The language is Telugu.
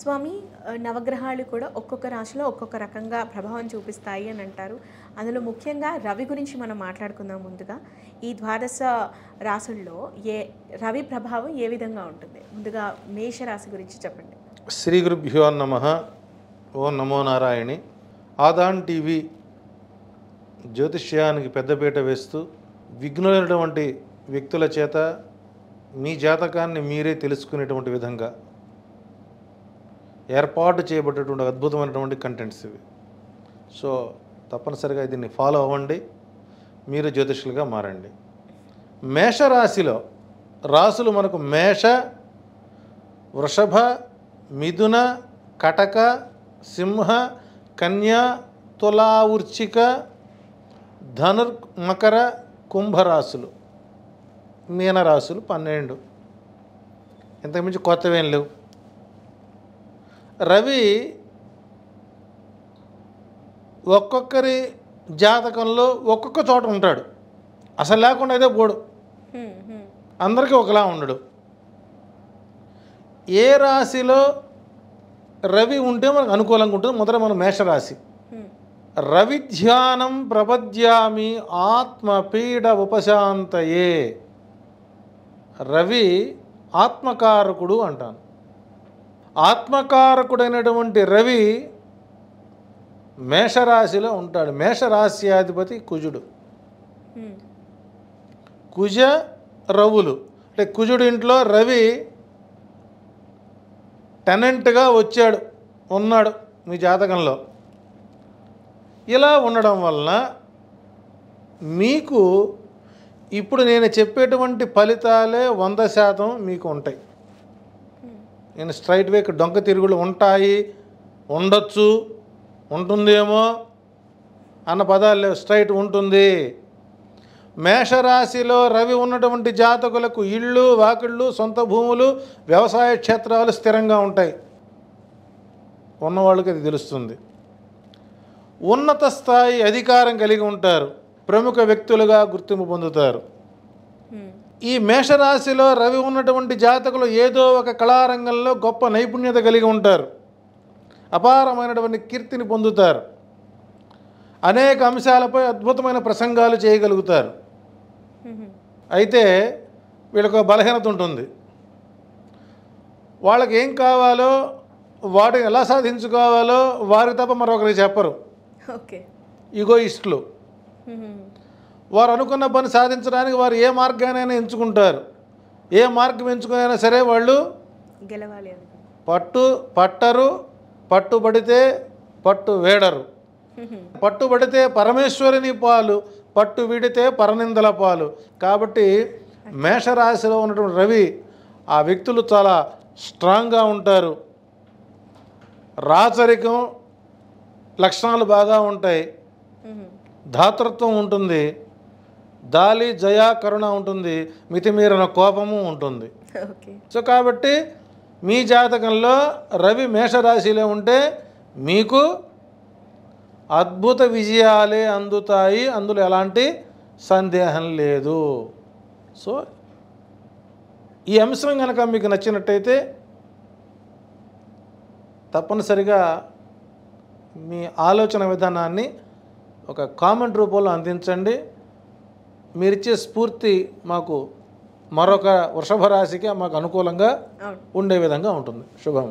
స్వామి నవగ్రహాలు కూడా ఒక్కొక్క రాశిలో ఒక్కొక్క రకంగా ప్రభావం చూపిస్తాయి అని అంటారు అందులో ముఖ్యంగా రవి గురించి మనం మాట్లాడుకుందాం ముందుగా ఈ ద్వాదశ రాసుల్లో ఏ రవి ప్రభావం ఏ విధంగా ఉంటుంది ముందుగా మేషరాశి గురించి చెప్పండి శ్రీ గురుభ్యో నమ ఓ నమో నారాయణి ఆదాన్ టీవీ జ్యోతిష్యానికి పెద్దపీట వేస్తూ విఘ్నులైనటువంటి వ్యక్తుల చేత మీ జాతకాన్ని మీరే తెలుసుకునేటువంటి విధంగా ఏర్పాటు చేయబడేటువంటి అద్భుతమైనటువంటి కంటెంట్స్ ఇవి సో తప్పనిసరిగా దీన్ని ఫాలో అవ్వండి మీరు జ్యోతిష్యులుగా మారండి మేషరాశిలో రాసులు మనకు మేష వృషభ మిథున కటక సింహ కన్యా తులావృచ్చిక ధనుర్ మకర కుంభరాశులు మీనరాశులు పన్నెండు ఇంతకుమించి కొత్తవేం లేవు రవి ఒక్కొక్కరి జాతకంలో ఒక్కొక్క చోట ఉంటాడు అసలు లేకుండా అయితే పోడు అందరికీ ఒకలా ఉండడు ఏ రాశిలో రవి ఉంటే మనకు అనుకూలంగా ఉంటుంది మొదట మన మేషరాశి రవి ధ్యానం ప్రపద్యామి ఆత్మపీడ ఉపశాంతయే రవి ఆత్మకారకుడు అంటాను ఆత్మకారకుడైనటువంటి రవి మేషరాశిలో ఉంటాడు మేషరాశ్యాధిపతి కుజుడు కుజ రవులు అంటే కుజుడి ఇంట్లో రవి టెనెంట్గా వచ్చాడు ఉన్నాడు మీ జాతకంలో ఇలా ఉండడం వలన మీకు ఇప్పుడు నేను చెప్పేటువంటి ఫలితాలే వంద శాతం మీకు ఉంటాయి నేను స్ట్రైట్ వేకి డొంక తిరుగులు ఉంటాయి ఉండొచ్చు ఉంటుందేమో అన్న పదాలు లేవు స్ట్రైట్ ఉంటుంది మేషరాశిలో రవి ఉన్నటువంటి జాతకులకు ఇళ్ళు వాకిళ్ళు సొంత భూములు వ్యవసాయ క్షేత్రాలు స్థిరంగా ఉంటాయి ఉన్నవాళ్ళకి అది తెలుస్తుంది ఉన్నత స్థాయి అధికారం కలిగి ఉంటారు ప్రముఖ వ్యక్తులుగా గుర్తింపు పొందుతారు ఈ మేషరాశిలో రవి ఉన్నటువంటి జాతకులు ఏదో ఒక కళారంగంలో గొప్ప నైపుణ్యత కలిగి ఉంటారు అపారమైనటువంటి కీర్తిని పొందుతారు అనేక అంశాలపై అద్భుతమైన ప్రసంగాలు చేయగలుగుతారు అయితే వీళ్ళకు బలహీనత ఉంటుంది వాళ్ళకి ఏం కావాలో వాటిని ఎలా సాధించుకోవాలో వారి తప్ప మరొకరికి చెప్పరు ఓకే ఈగోయిస్టులు వారు అనుకున్న పని సాధించడానికి వారు ఏ మార్గానైనా ఎంచుకుంటారు ఏ మార్గం ఎంచుకునైనా సరే వాళ్ళు గెలవాలి పట్టు పట్టరు పట్టుబడితే పట్టు వేడరు పట్టుబడితే పరమేశ్వరుని పాలు పట్టు విడితే పరనిందల పాలు కాబట్టి మేషరాశిలో ఉన్నటువంటి రవి ఆ వ్యక్తులు చాలా స్ట్రాంగ్గా ఉంటారు రాచరికం లక్షణాలు బాగా ఉంటాయి ధాతృత్వం ఉంటుంది దాలి జయ కరుణ ఉంటుంది మితిమీరిన కోపము ఉంటుంది సో కాబట్టి మీ జాతకంలో రవి మేషరాశిలో ఉంటే మీకు అద్భుత విజయాలే అందుతాయి అందులో ఎలాంటి సందేహం లేదు సో ఈ అంశం కనుక మీకు నచ్చినట్టయితే తప్పనిసరిగా మీ ఆలోచన విధానాన్ని ఒక కామెంట్ రూపంలో అందించండి మీరిచ్చే స్ఫూర్తి మాకు మరొక వృషభ రాశికి మాకు అనుకూలంగా ఉండే విధంగా ఉంటుంది శుభం